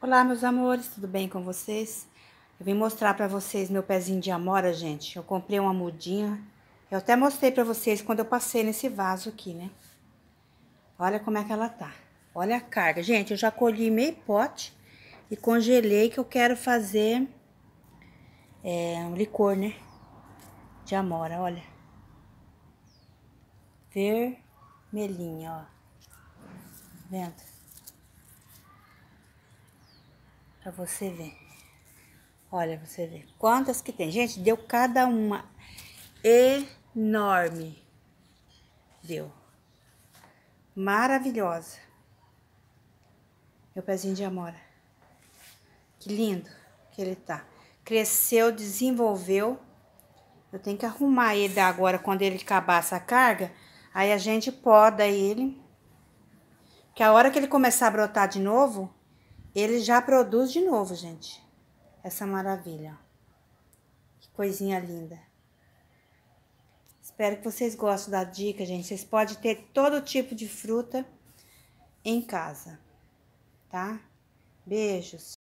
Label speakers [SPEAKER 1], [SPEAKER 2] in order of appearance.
[SPEAKER 1] Olá, meus amores, tudo bem com vocês? Eu vim mostrar para vocês meu pezinho de amora, gente. Eu comprei uma mudinha. Eu até mostrei para vocês quando eu passei nesse vaso aqui, né? Olha como é que ela tá. Olha a carga. Gente, eu já colhi meio pote e congelei que eu quero fazer é, um licor, né? De amora, olha. Vermelhinha, ó. Tá vendo? para você ver. Olha, você vê quantas que tem. Gente, deu cada uma enorme. Deu. Maravilhosa. Meu pezinho de amora. Que lindo que ele tá. Cresceu, desenvolveu. Eu tenho que arrumar ele agora quando ele acabar essa carga. Aí a gente poda ele. Que a hora que ele começar a brotar de novo, ele já produz de novo, gente, essa maravilha. Que coisinha linda. Espero que vocês gostem da dica, gente. Vocês podem ter todo tipo de fruta em casa, tá? Beijos.